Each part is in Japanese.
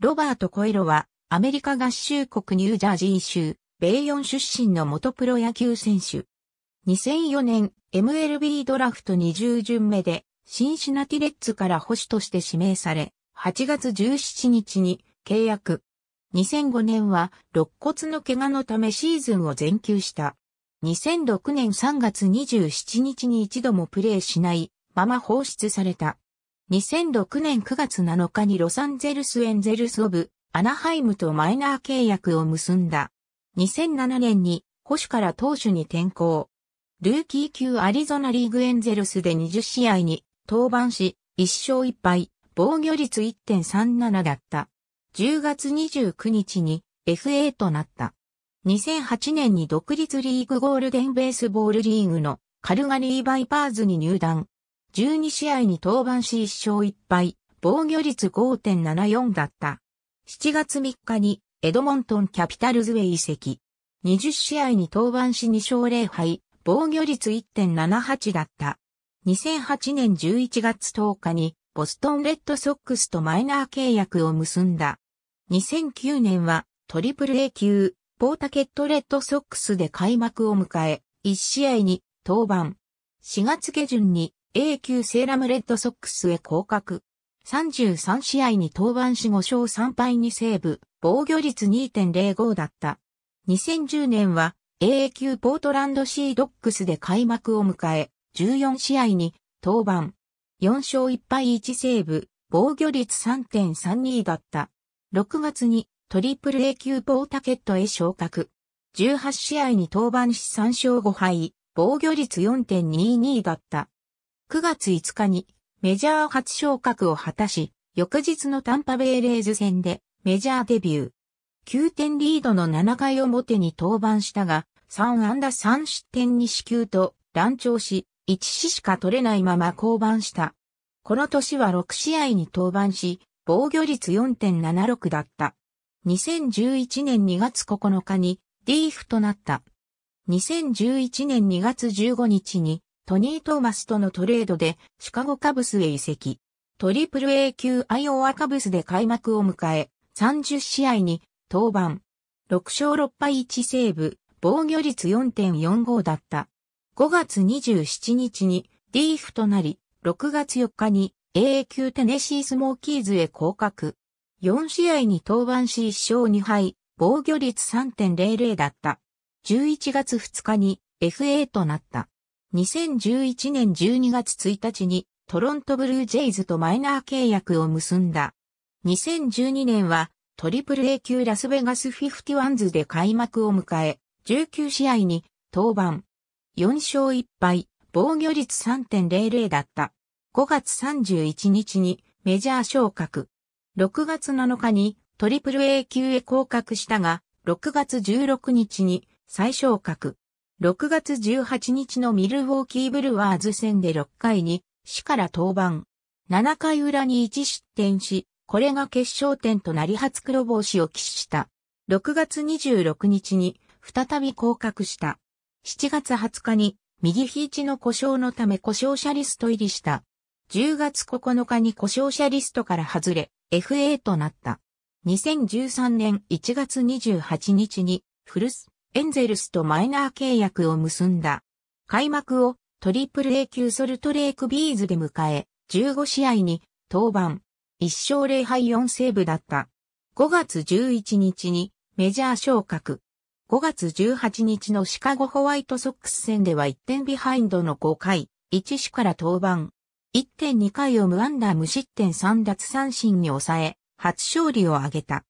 ロバート・コエロは、アメリカ合衆国ニュージャージー州、米四出身の元プロ野球選手。2004年、MLB ドラフト20巡目で、シンシナティレッツから保守として指名され、8月17日に契約。2005年は、肋骨の怪我のためシーズンを全休した。2006年3月27日に一度もプレーしないまま放出された。2006年9月7日にロサンゼルスエンゼルスオブアナハイムとマイナー契約を結んだ。2007年に保守から投手に転向。ルーキー級アリゾナリーグエンゼルスで20試合に登板し、1勝1敗、防御率1.37だった。10月29日に FA となった。2008年に独立リーグゴールデンベースボールリーグのカルガリーバイパーズに入団。12試合に登板し1勝1敗、防御率5.74だった。7月3日にエドモントンキャピタルズへ移籍。20試合に登板し2勝0敗、防御率1.78だった。2008年11月10日にボストンレッドソックスとマイナー契約を結んだ。2009年はトリプル A 級、ポータケットレッドソックスで開幕を迎え、1試合に登板。4月下旬に A 級セーラムレッドソックスへ降格。33試合に登板し5勝3敗にセーブ、防御率2.05だった。2010年は a 級ポートランドシードックスで開幕を迎え、14試合に登板。4勝1敗1セーブ、防御率3.32だった。6月にトリプル A 級ポータケットへ昇格。18試合に登板し3勝5敗、防御率4.22だった。9月5日にメジャー初昇格を果たし、翌日のタンパベイレーズ戦でメジャーデビュー。9点リードの7回表に登板したが、3安打3失点に死球と乱調し、1死しか取れないまま降板した。この年は6試合に登板し、防御率4.76だった。2011年2月9日にリーフとなった。2011年2月15日にトニー・トーマスとのトレードでシカゴカブスへ移籍。トリプル A 級アイオワカブスで開幕を迎え、30試合に登板。6勝6敗1セーブ、防御率4.45だった。5月27日にリーフとなり、6月4日に AA 級テネシースモーキーズへ降格。4試合に登板し1勝2敗、防御率3.00だった。11月2日に FA となった。2011年12月1日にトロントブルージェイズとマイナー契約を結んだ。2012年はトリプル A 級ラスベガスフィフティワンズで開幕を迎え、19試合に登板。4勝1敗、防御率3.00だった。5月31日にメジャー昇格。6月7日にトリプル A 級へ降格したが、6月16日に再昇格。6月18日のミルウォーキーブルワーズ戦で6回に死から登板。7回裏に1失点し、これが決勝点となり初黒子を喫した。6月26日に再び降格した。7月20日に右肘の故障のため故障者リスト入りした。10月9日に故障者リストから外れ、FA となった。2013年1月28日にフルス。エンゼルスとマイナー契約を結んだ。開幕をトリプル A 級ソルトレークビーズで迎え、15試合に登板、1勝0敗4セーブだった。5月11日にメジャー昇格。5月18日のシカゴホワイトソックス戦では1点ビハインドの5回、1死から登板。1.2回を無安打無失点3奪三振に抑え、初勝利を挙げた。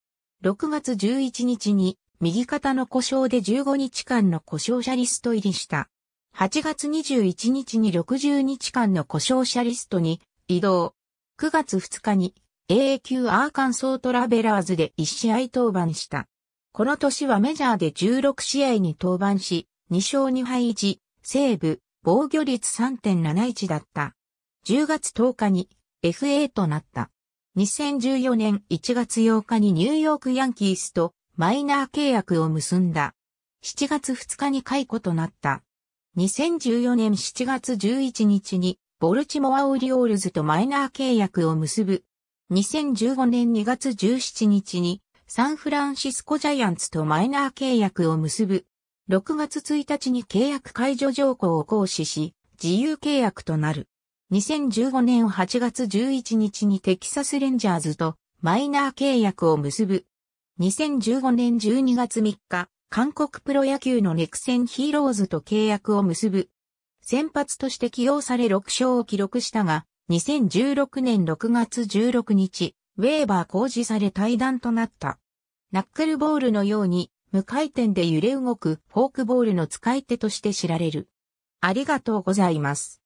6月11日に右肩の故障で15日間の故障者リスト入りした。8月21日に60日間の故障者リストに移動。9月2日に AA 級アーカンソートラベラーズで1試合登板した。この年はメジャーで16試合に登板し、2勝2敗1、西部、防御率3.71だった。10月10日に FA となった。2014年1月8日にニューヨークヤンキースとマイナー契約を結んだ。7月2日に解雇となった。2014年7月11日に、ボルチモア・オリオールズとマイナー契約を結ぶ。2015年2月17日に、サンフランシスコジャイアンツとマイナー契約を結ぶ。6月1日に契約解除条項を行使し、自由契約となる。2015年8月11日にテキサスレンジャーズとマイナー契約を結ぶ。2015年12月3日、韓国プロ野球のネクセンヒーローズと契約を結ぶ。先発として起用され6勝を記録したが、2016年6月16日、ウェーバー工事され退団となった。ナックルボールのように、無回転で揺れ動くフォークボールの使い手として知られる。ありがとうございます。